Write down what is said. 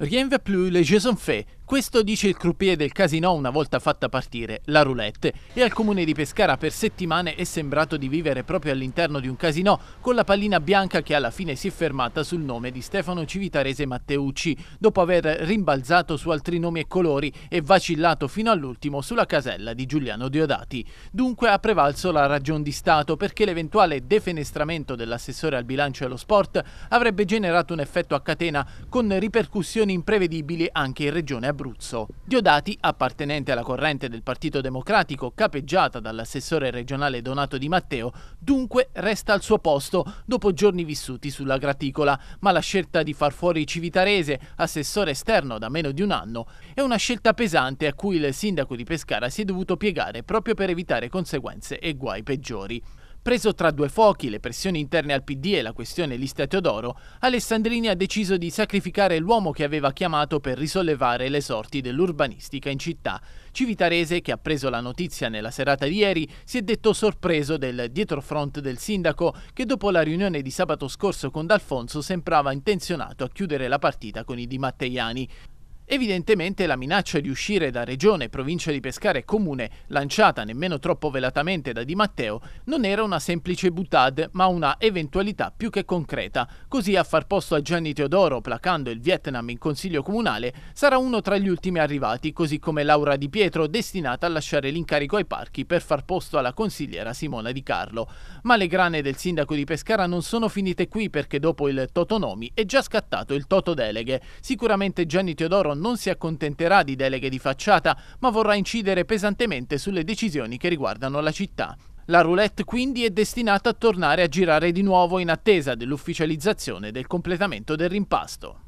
Rien ne va plus, les jeux sont faits. Questo dice il croupier del casino una volta fatta partire la roulette e al comune di Pescara per settimane è sembrato di vivere proprio all'interno di un casino con la pallina bianca che alla fine si è fermata sul nome di Stefano Civitarese Matteucci dopo aver rimbalzato su altri nomi e colori e vacillato fino all'ultimo sulla casella di Giuliano Diodati. Dunque ha prevalso la ragion di Stato perché l'eventuale defenestramento dell'assessore al bilancio e allo sport avrebbe generato un effetto a catena con ripercussioni imprevedibili anche in regione Abruzzo. Abruzzo. Diodati, appartenente alla corrente del Partito Democratico capeggiata dall'assessore regionale Donato Di Matteo, dunque resta al suo posto dopo giorni vissuti sulla graticola, ma la scelta di far fuori Civitarese, assessore esterno da meno di un anno, è una scelta pesante a cui il sindaco di Pescara si è dovuto piegare proprio per evitare conseguenze e guai peggiori. Preso tra due fuochi, le pressioni interne al PD e la questione lista Teodoro, Alessandrini ha deciso di sacrificare l'uomo che aveva chiamato per risollevare le sorti dell'urbanistica in città. Civitarese, che ha preso la notizia nella serata di ieri, si è detto sorpreso del dietrofront del sindaco che dopo la riunione di sabato scorso con D'Alfonso sembrava intenzionato a chiudere la partita con i Di Matteiani. Evidentemente la minaccia di uscire da regione, provincia di Pescara e comune, lanciata nemmeno troppo velatamente da Di Matteo, non era una semplice butade, ma una eventualità più che concreta. Così a far posto a Gianni Teodoro, placando il Vietnam in consiglio comunale, sarà uno tra gli ultimi arrivati, così come Laura Di Pietro, destinata a lasciare l'incarico ai parchi per far posto alla consigliera Simona Di Carlo. Ma le grane del sindaco di Pescara non sono finite qui perché dopo il Toto Nomi è già scattato il Toto Deleghe. Sicuramente Gianni Teodoro non si accontenterà di deleghe di facciata, ma vorrà incidere pesantemente sulle decisioni che riguardano la città. La roulette quindi è destinata a tornare a girare di nuovo in attesa dell'ufficializzazione del completamento del rimpasto.